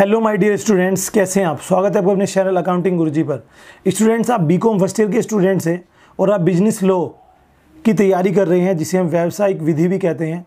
hello my dear students कैसे हैं आप स्वागत है आपको अपने चैनल अकाउंटिंग गुरुजी पर स्टूडेंट्स आप बीकॉम फर्स्ट ईयर के स्टूडेंट्स हैं और आप बिजनेस लो की तैयारी कर रहे हैं जिसे हम व्यावसायिक विधि भी कहते हैं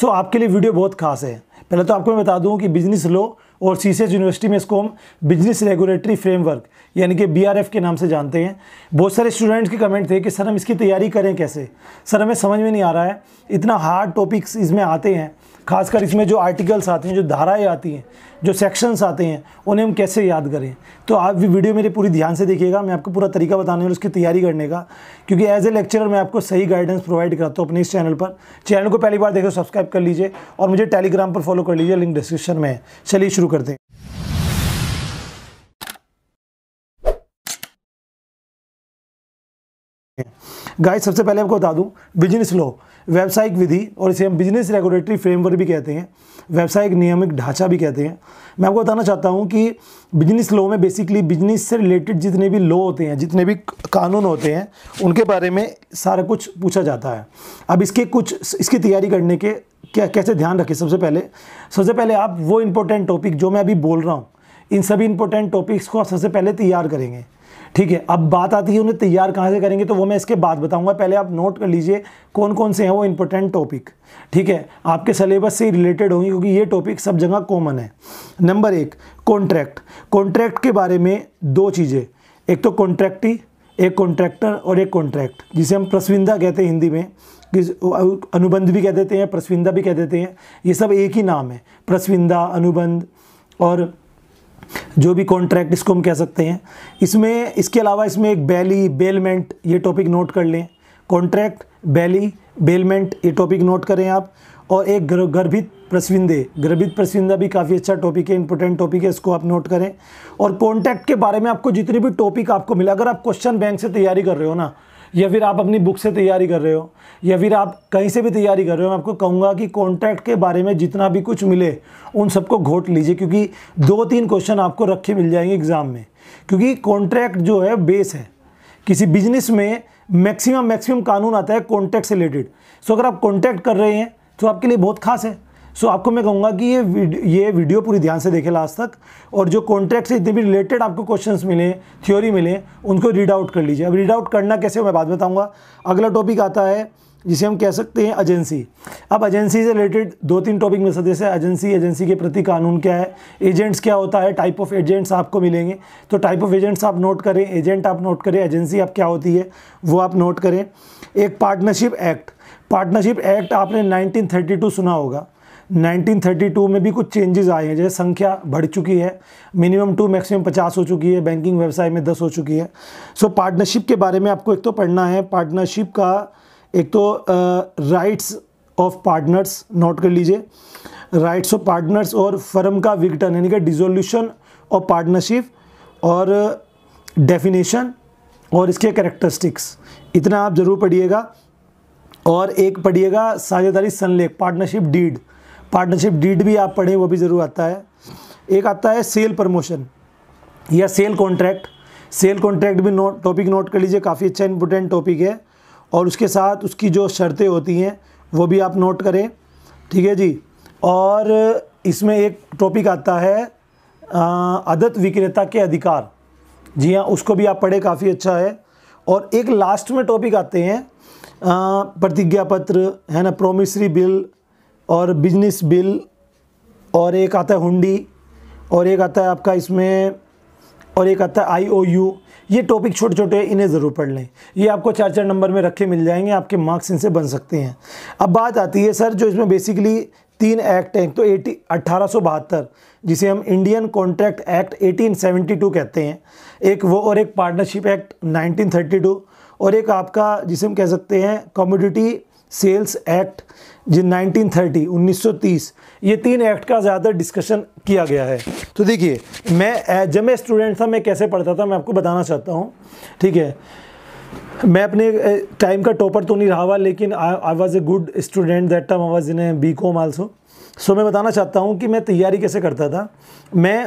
सो so, आपके लिए वीडियो बहुत खास है पहले तो आपको मैं बता दूं कि बिजनेस लो और सी यूनिवर्सिटी में इसको हम बिजनेस रेगुलेटरी फ्रेमवर्क यानी कि बी के नाम से जानते हैं बहुत सारे स्टूडेंट्स के कमेंट थे कि सर हम इसकी तैयारी करें कैसे सर हमें समझ में नहीं आ रहा है इतना हार्ड टॉपिक्स इसमें आते हैं खासकर इसमें जो आर्टिकल्स आते हैं जो धाराएं आती हैं जो सेक्शंस आते हैं उन्हें हम कैसे याद करें तो आप भी वीडियो मेरे पूरी ध्यान से देखिएगा मैं आपको पूरा तरीका बताने और उसकी तैयारी करने का क्योंकि एज ए लेक्चरर मैं आपको सही गाइडेंस प्रोवाइड कराता हूँ अपने इस चैनल पर चैनल को पहली बार देखो सब्सक्राइब कर लीजिए और मुझे टेलीग्राम पर फॉलो कर लीजिए लिंक डिस्क्रिप्शन में चलिए शुरू कर दें गाय सबसे पहले आपको बता दूं बिजनेस लॉ व्यावसायिक विधि और इसे हम बिजनेस रेगुलेटरी फ्रेमवर्क भी कहते हैं व्यावसायिक नियमित ढांचा भी कहते हैं मैं आपको बताना चाहता हूं कि बिजनेस लॉ में बेसिकली बिजनेस से रिलेटेड जितने भी लॉ होते हैं जितने भी कानून होते हैं उनके बारे में सारा कुछ पूछा जाता है अब इसके कुछ इसकी तैयारी करने के क्या कैसे ध्यान रखें सबसे पहले सबसे पहले आप वो इम्पोर्टेंट टॉपिक जो मैं अभी बोल रहा हूँ इन सभी इम्पोर्टेंट टॉपिक्स को आप सबसे पहले तैयार करेंगे ठीक है अब बात आती है उन्हें तैयार कहाँ से करेंगे तो वो मैं इसके बाद बताऊंगा पहले आप नोट कर लीजिए कौन कौन से हैं वो इंपॉर्टेंट टॉपिक ठीक है आपके सिलेबस से रिलेटेड होंगे क्योंकि ये टॉपिक सब जगह कॉमन है नंबर एक कॉन्ट्रैक्ट कॉन्ट्रैक्ट के बारे में दो चीज़ें एक तो कॉन्ट्रैक्टी एक कॉन्ट्रैक्टर और एक कॉन्ट्रैक्ट जिसे हम प्रसविंदा कहते हैं हिंदी में अनुबंध भी कह देते हैं प्रस्विंदा भी कह देते हैं ये सब एक ही नाम है प्रस्विंदा अनुबंध और जो भी कॉन्ट्रैक्ट इसको हम कह सकते हैं इसमें इसके अलावा इसमें एक बैली बेलमेंट ये टॉपिक नोट कर लें कॉन्ट्रैक्ट बैली बेलमेंट ये टॉपिक नोट करें आप और एक गर्भित प्रस्विंदे गर्भित प्रस्विंदा भी काफ़ी अच्छा टॉपिक है इंपॉर्टेंट टॉपिक है इसको आप नोट करें और कॉन्ट्रैक्ट के बारे में आपको जितने भी टॉपिक आपको मिला अगर आप क्वेश्चन बैंक से तैयारी कर रहे हो ना या फिर आप अपनी बुक से तैयारी कर रहे हो या फिर आप कहीं से भी तैयारी कर रहे हो मैं आपको कहूँगा कि कॉन्ट्रैक्ट के बारे में जितना भी कुछ मिले उन सबको घोट लीजिए क्योंकि दो तीन क्वेश्चन आपको रखे मिल जाएंगे एग्ज़ाम में क्योंकि कॉन्ट्रैक्ट जो है बेस है किसी बिजनेस में मैक्सिमम मैक्सिमम कानून आता है कॉन्ट्रैक्ट से रिलेटेड सो अगर आप कॉन्ट्रैक्ट कर रहे हैं तो आपके लिए बहुत खास है सो आपको मैं कहूँगा कि ये वीडियो, ये वीडियो पूरी ध्यान से देखें लास्ट तक और जो कॉन्ट्रैक्ट से इतने भी रिलेटेड आपको क्वेश्चन मिले थ्योरी मिले उनको रीड आउट कर लीजिए अब रीड आउट करना कैसे मैं बाद बताऊँगा अगला टॉपिक आता है जिसे हम कह सकते हैं एजेंसी अब एजेंसी से रिलेटेड दो तीन टॉपिक मिल सकते हैं जैसे एजेंसी एजेंसी के प्रति कानून क्या है एजेंट्स क्या होता है टाइप ऑफ एजेंट्स आपको मिलेंगे तो टाइप ऑफ एजेंट्स आप नोट करें एजेंट आप नोट करें एजेंसी आप क्या होती है वो आप नोट करें एक पार्टनरशिप एक्ट पार्टनरशिप एक्ट आपने नाइनटीन सुना होगा 1932 में भी कुछ चेंजेस आए हैं जैसे संख्या बढ़ चुकी है मिनिमम टू मैक्सिमम 50 हो चुकी है बैंकिंग व्यवसाय में 10 हो चुकी है सो so, पार्टनरशिप के बारे में आपको एक तो पढ़ना है पार्टनरशिप का एक तो राइट्स ऑफ पार्टनर्स नोट कर लीजिए राइट्स ऑफ पार्टनर्स और फर्म का विघटन यानी कि डिजोल्यूशन ऑफ पार्टनरशिप और डेफिनेशन और इसके करेक्टरिस्टिक्स इतना आप ज़रूर पढ़िएगा और एक पढ़िएगा साझेदारी संलेख पार्टनरशिप डीड पार्टनरशिप डीड भी आप पढ़ें वो भी ज़रूर आता है एक आता है सेल प्रमोशन या सेल कॉन्ट्रैक्ट सेल कॉन्ट्रैक्ट भी नोट टॉपिक नोट कर लीजिए काफ़ी अच्छा इम्पोर्टेंट टॉपिक है और उसके साथ उसकी जो शर्तें होती हैं वो भी आप नोट करें ठीक है जी और इसमें एक टॉपिक आता है आदत विक्रेता के अधिकार जी हाँ उसको भी आप पढ़े काफ़ी अच्छा है और एक लास्ट में टॉपिक आते हैं प्रतिज्ञा पत्र है ना प्रोमिसरी बिल और बिजनेस बिल और एक आता है हुंडी और एक आता है आपका इसमें और एक आता है आई ओ यू ये टॉपिक छोटे छोटे इन्हें ज़रूर पढ़ लें ये आपको चार चार नंबर में रखे मिल जाएंगे आपके मार्क्स इनसे बन सकते हैं अब बात आती है सर जो इसमें बेसिकली तीन एक्ट हैं तो एटी अट्ठारह जिसे हम इंडियन कॉन्ट्रैक्ट एक्ट 1872 कहते हैं एक वो और एक पार्टनरशिप एक्ट 1932 और एक आपका जिसे हम कह सकते हैं कम्यूडिटी सेल्स एक्ट जिन 1930 1930 ये तीन एक्ट का ज़्यादा डिस्कशन किया गया है तो देखिए मैं जब मैं स्टूडेंट था मैं कैसे पढ़ता था मैं आपको बताना चाहता हूँ ठीक है मैं अपने टाइम का टॉपर तो नहीं रहा हुआ लेकिन I was a good student that time I was in a B com also so मैं बताना चाहता हूँ कि मैं तैयारी कैसे करता था मैं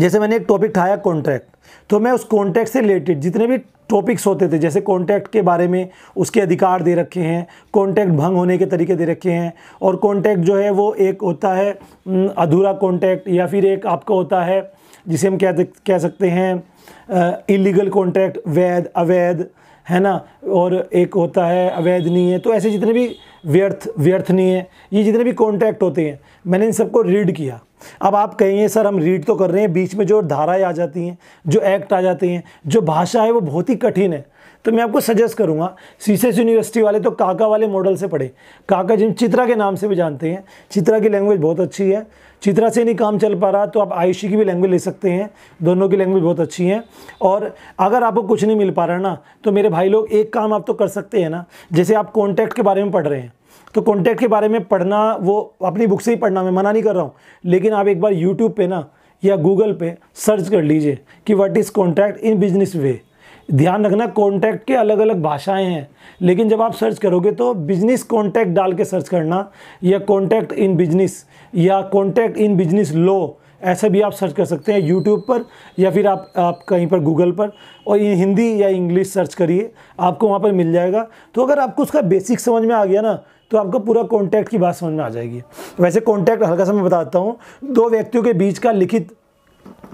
जैसे मैंने एक टॉपिक ठाया कॉन्ट्रैक्ट तो मैं उस कॉन्टैक्ट से रिलेटेड जितने भी टॉपिक्स होते थे जैसे कॉन्टैक्ट के बारे में उसके अधिकार दे रखे हैं कॉन्टैक्ट भंग होने के तरीके दे रखे हैं और कॉन्टैक्ट जो है वो एक होता है अधूरा कॉन्टैक्ट या फिर एक आपका होता है जिसे हम कह कह सकते हैं इलीगल कॉन्टैक्ट वैध अवैध है ना और एक होता है अवैध नहीं है तो ऐसे जितने भी व्यर्थ व्यर्थ नहीं है ये जितने भी कॉन्टैक्ट होते हैं मैंने इन सबको रीड किया अब आप कहेंगे सर हम रीड तो कर रहे हैं बीच में जो धाराएं आ जाती हैं जो एक्ट आ जाते हैं जो भाषा है वो बहुत ही कठिन है तो मैं आपको सजेस्ट करूंगा सीसेस यूनिवर्सिटी वाले तो काका वाले मॉडल से पढ़े काका जिन चित्रा के नाम से भी जानते हैं चित्रा की लैंग्वेज बहुत अच्छी है चित्रा से नहीं काम चल पा रहा तो आप आयुषी की भी लैंग्वेज ले सकते हैं दोनों की लैंग्वेज बहुत अच्छी हैं और अगर आपको कुछ नहीं मिल पा रहा ना तो मेरे भाई लोग एक काम आप तो कर सकते हैं ना जैसे आप कॉन्टैक्ट के बारे में पढ़ रहे हैं तो कॉन्टैक्ट के बारे में पढ़ना वो अपनी बुक से ही पढ़ना मैं मना नहीं कर रहा हूँ लेकिन आप एक बार यूट्यूब पर ना या गूगल पर सर्च कर लीजिए कि what is contact in business वे ध्यान रखना कॉन्टैक्ट के अलग अलग भाषाएं हैं लेकिन जब आप सर्च करोगे तो बिजनेस कॉन्टैक्ट डाल के सर्च करना या कॉन्टैक्ट इन बिजनेस या कॉन्टैक्ट इन बिजनेस लो ऐसे भी आप सर्च कर सकते हैं यूट्यूब पर या फिर आप आप कहीं पर गूगल पर और ये हिंदी या इंग्लिश सर्च करिए आपको वहाँ पर मिल जाएगा तो अगर आपको उसका बेसिक समझ में आ गया ना तो आपको पूरा कॉन्टैक्ट की बात समझ में आ जाएगी वैसे कॉन्टैक्ट हल्का सा मैं बताता हूँ दो व्यक्तियों के बीच का लिखित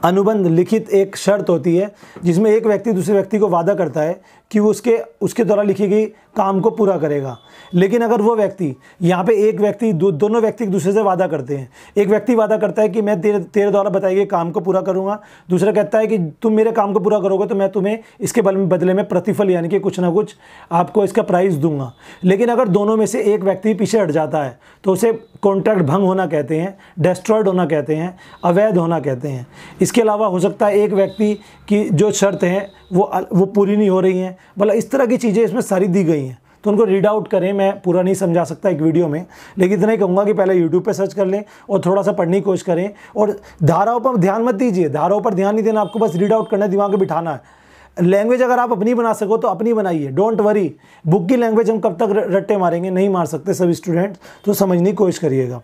अनुबंध लिखित एक शर्त होती है जिसमें एक व्यक्ति दूसरे व्यक्ति को वादा करता है कि वो उसके उसके द्वारा लिखी गई काम को पूरा करेगा लेकिन अगर वो व्यक्ति यहाँ पे एक व्यक्ति दो, दोनों व्यक्ति एक दूसरे से वादा करते हैं एक व्यक्ति वादा करता है कि मैं तेरे तेरे द्वारा बताए गए काम को पूरा करूँगा दूसरा कहता है कि तुम मेरे काम को पूरा करोगे तो मैं तुम्हें इसके बल बदले में प्रतिफल यानी कि कुछ ना कुछ आपको इसका प्राइज़ दूंगा लेकिन अगर दोनों में से एक व्यक्ति पीछे हट जाता है तो उसे कॉन्ट्रैक्ट भंग होना कहते हैं डिस्ट्रॉयड होना कहते हैं अवैध होना कहते हैं इसके अलावा हो सकता है एक व्यक्ति की जो शर्त है वो वो पूरी नहीं हो रही हैं मतलब इस तरह की चीज़ें इसमें सारी दी गई हैं तो उनको रीड आउट करें मैं पूरा नहीं समझा सकता एक वीडियो में लेकिन इतना ही कहूँगा कि पहले यूट्यूब पर सर्च कर लें और थोड़ा सा पढ़ने की कोशिश करें और धाराओं पर ध्यान मत दीजिए धाराओं पर ध्यान नहीं देना आपको बस रीड आउट करना है दिमाग में बिठाना है लैंग्वेज अगर आप अपनी बना सको तो अपनी बनाइए डोंट वरी बुक की लैंग्वेज हम कब तक रट्टे मारेंगे नहीं मार सकते सब स्टूडेंट तो समझने की कोशिश करिएगा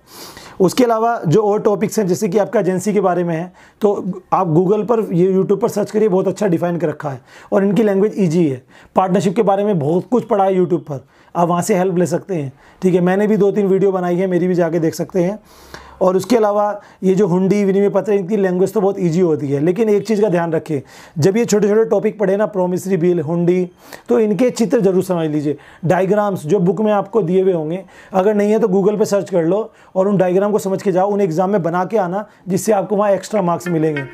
उसके अलावा जो और टॉपिक्स हैं जैसे कि आपका एजेंसी के बारे में है तो आप गूगल पर ये यूट्यूब पर सर्च करिए बहुत अच्छा डिफाइन कर रखा है और इनकी लैंग्वेज ईजी है पार्टनरशिप के बारे में बहुत कुछ पढ़ा है यूट्यूब पर आप वहाँ से हेल्प ले सकते हैं ठीक है मैंने भी दो तीन वीडियो बनाई है मेरी भी जाके देख सकते हैं और उसके अलावा ये जो हुंडी विनिमय पत्र इनकी लैंग्वेज तो बहुत ईजी होती है लेकिन एक चीज़ का ध्यान रखें जब ये छोटे छोटे टॉपिक पढ़े ना प्रोमिसरी बिल हुंडी तो इनके चित्र जरूर समझ लीजिए डायग्राम्स जो बुक में आपको दिए हुए होंगे अगर नहीं है तो गूगल पर सर्च कर लो और उन डायग्राम को समझ के जाओ उन एग्ज़ाम में बना के आना जिससे आपको वहाँ एक्स्ट्रा मार्क्स मिलेंगे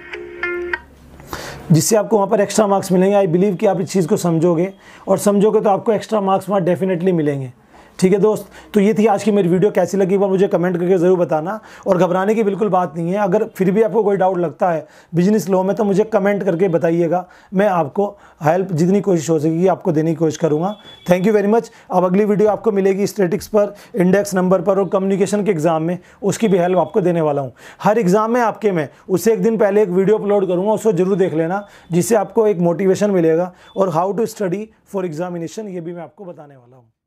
जिससे आपको वहाँ पर एक्स्ट्रा मार्क्स मिलेंगे आई बिलीव कि आप इस चीज़ को समझोगे और समझोगे तो आपको एक्स्ट्रा मार्क्स वहाँ डेफिनेटली मिलेंगे ठीक है दोस्त तो ये थी आज की मेरी वीडियो कैसी लगी वो मुझे कमेंट करके ज़रूर बताना और घबराने की बिल्कुल बात नहीं है अगर फिर भी आपको कोई डाउट लगता है बिजनेस लो में तो मुझे कमेंट करके बताइएगा मैं आपको हेल्प जितनी कोशिश हो सकेगी आपको देने की कोशिश करूँगा थैंक यू वेरी मच अब अगली वीडियो आपको मिलेगी स्टेटिक्स पर इंडेक्स नंबर पर और कम्युनिकेशन के एग्ज़ाम में उसकी भी हेल्प आपको देने वाला हूँ हर एग्ज़ाम में आपके मैं उससे एक दिन पहले एक वीडियो अपलोड करूँगा उसको ज़रूर देख लेना जिससे आपको एक मोटिवेशन मिलेगा और how to study for examination ये भी मैं आपको बताने वाला हूँ